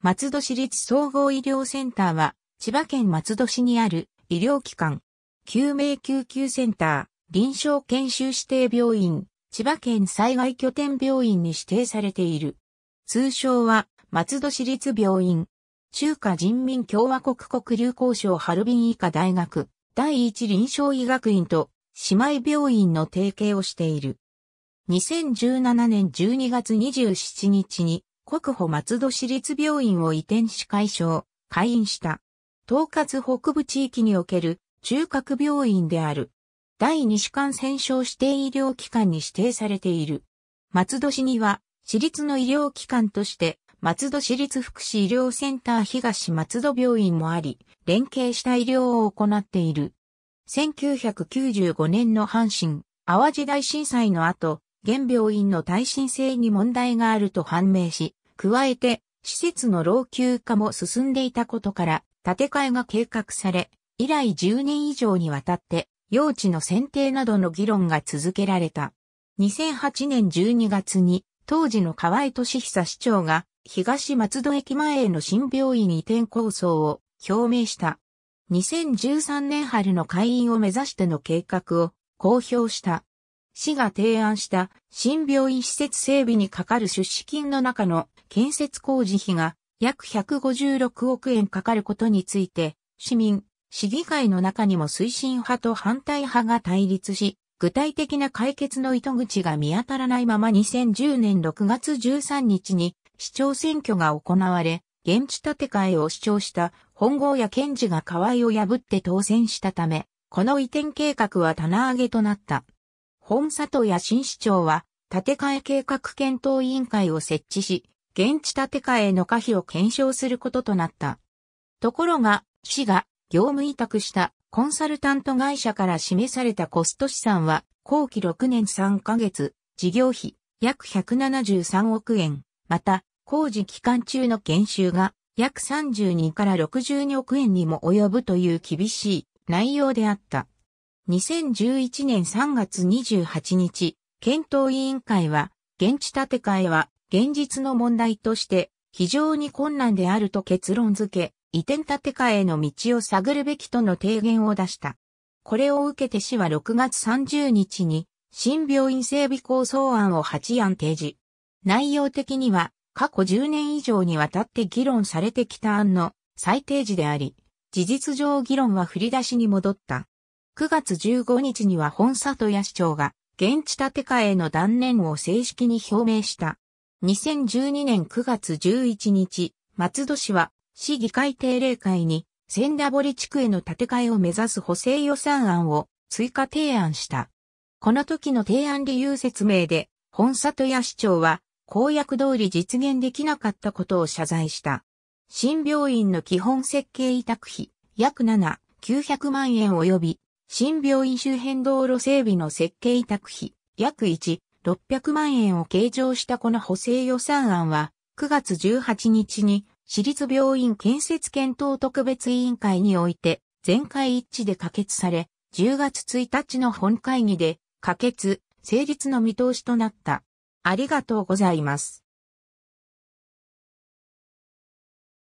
松戸市立総合医療センターは、千葉県松戸市にある医療機関、救命救急センター、臨床研修指定病院、千葉県災害拠点病院に指定されている。通称は、松戸市立病院、中華人民共和国国流行省ハルビン医科大学、第一臨床医学院と、姉妹病院の提携をしている。2017年12月27日に、国保松戸市立病院を移転し解消、開院した。統括北部地域における中核病院である。第二子感染症指定医療機関に指定されている。松戸市には、市立の医療機関として、松戸市立福祉医療センター東松戸病院もあり、連携した医療を行っている。1995年の阪神、淡路大震災の後、現病院の耐震性に問題があると判明し、加えて、施設の老朽化も進んでいたことから、建て替えが計画され、以来10年以上にわたって、用地の選定などの議論が続けられた。2008年12月に、当時の河合俊久市長が、東松戸駅前への新病院移転構想を表明した。2013年春の開院を目指しての計画を公表した。市が提案した新病院施設整備にかかる出資金の中の建設工事費が約156億円かかることについて、市民、市議会の中にも推進派と反対派が対立し、具体的な解決の糸口が見当たらないまま2010年6月13日に市長選挙が行われ、現地建て替えを主張した本郷や検事が河合を破って当選したため、この移転計画は棚上げとなった。本里谷新市長は、建て替え計画検討委員会を設置し、現地建て替えの可否を検証することとなった。ところが、市が業務委託したコンサルタント会社から示されたコスト資産は、後期6年3ヶ月、事業費約173億円、また、工事期間中の研修が約32から62億円にも及ぶという厳しい内容であった。2011年3月28日、検討委員会は、現地建て替えは現実の問題として非常に困難であると結論付け、移転建て替えの道を探るべきとの提言を出した。これを受けて市は6月30日に新病院整備構想案を8案提示。内容的には過去10年以上にわたって議論されてきた案の再提示であり、事実上議論は振り出しに戻った。9月15日には本里谷市長が現地建て替えの断念を正式に表明した。2012年9月11日、松戸市は市議会定例会に千田堀地区への建て替えを目指す補正予算案を追加提案した。この時の提案理由説明で、本里谷市長は公約通り実現できなかったことを謝罪した。新病院の基本設計委託費約7、900万円及び新病院周辺道路整備の設計委託費、約1、600万円を計上したこの補正予算案は、9月18日に、私立病院建設検討特別委員会において、全会一致で可決され、10月1日の本会議で、可決、成立の見通しとなった。ありがとうございます。